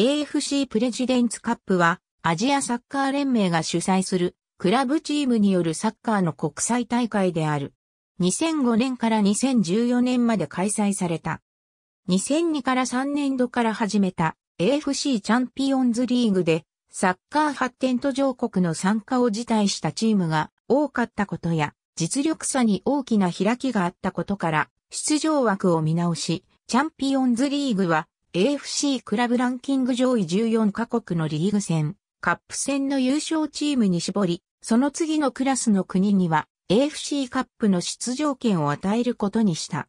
AFC プレジデンツカップはアジアサッカー連盟が主催するクラブチームによるサッカーの国際大会である。2005年から2014年まで開催された。2002から3年度から始めた AFC チャンピオンズリーグでサッカー発展途上国の参加を辞退したチームが多かったことや実力差に大きな開きがあったことから出場枠を見直し、チャンピオンズリーグは AFC クラブランキング上位14カ国のリーグ戦、カップ戦の優勝チームに絞り、その次のクラスの国には AFC カップの出場権を与えることにした。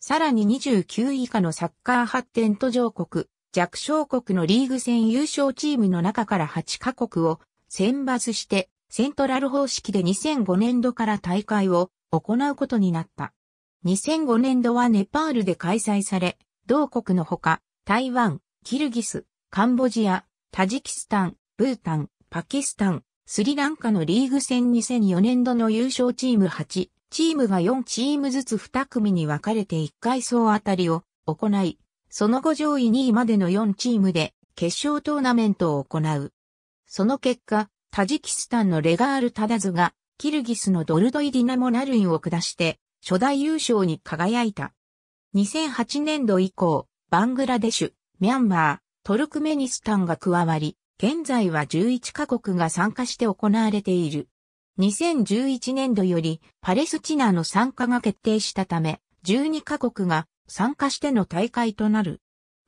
さらに29位以下のサッカー発展途上国、弱小国のリーグ戦優勝チームの中から8カ国を選抜してセントラル方式で2005年度から大会を行うことになった。2005年度はネパールで開催され、同国のほか台湾、キルギス、カンボジア、タジキスタン、ブータン、パキスタン、スリランカのリーグ戦2004年度の優勝チーム8、チームが4チームずつ2組に分かれて1回総当たりを行い、その後上位2位までの4チームで決勝トーナメントを行う。その結果、タジキスタンのレガール・タダズが、キルギスのドルドイ・ディナモ・ナルインを下して、初代優勝に輝いた。2008年度以降、バングラデシュ、ミャンマー、トルクメニスタンが加わり、現在は11カ国が参加して行われている。2011年度よりパレスチナの参加が決定したため、12カ国が参加しての大会となる。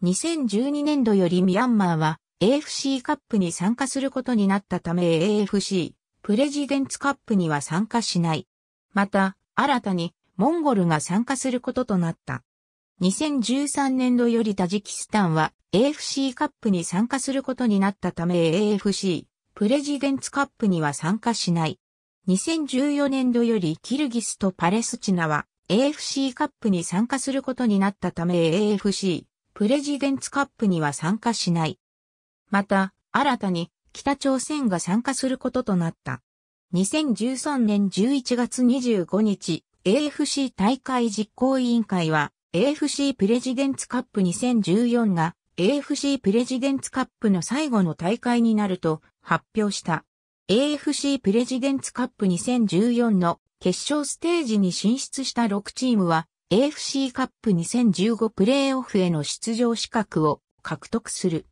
2012年度よりミャンマーは AFC カップに参加することになったため AFC プレジデンツカップには参加しない。また、新たにモンゴルが参加することとなった。2013年度よりタジキスタンは AFC カップに参加することになったため AFC プレジデンツカップには参加しない。2014年度よりキルギスとパレスチナは AFC カップに参加することになったため AFC プレジデンツカップには参加しない。また、新たに北朝鮮が参加することとなった。2013年11月25日、AFC 大会実行委員会は AFC プレジデンツカップ2014が AFC プレジデンツカップの最後の大会になると発表した。AFC プレジデンツカップ2014の決勝ステージに進出した6チームは AFC カップ2015プレーオフへの出場資格を獲得する。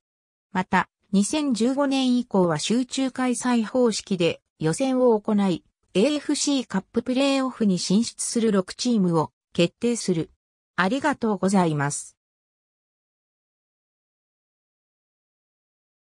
また、2015年以降は集中開催方式で予選を行い、AFC カッププレーオフに進出する6チームを決定する。ありがとうございます。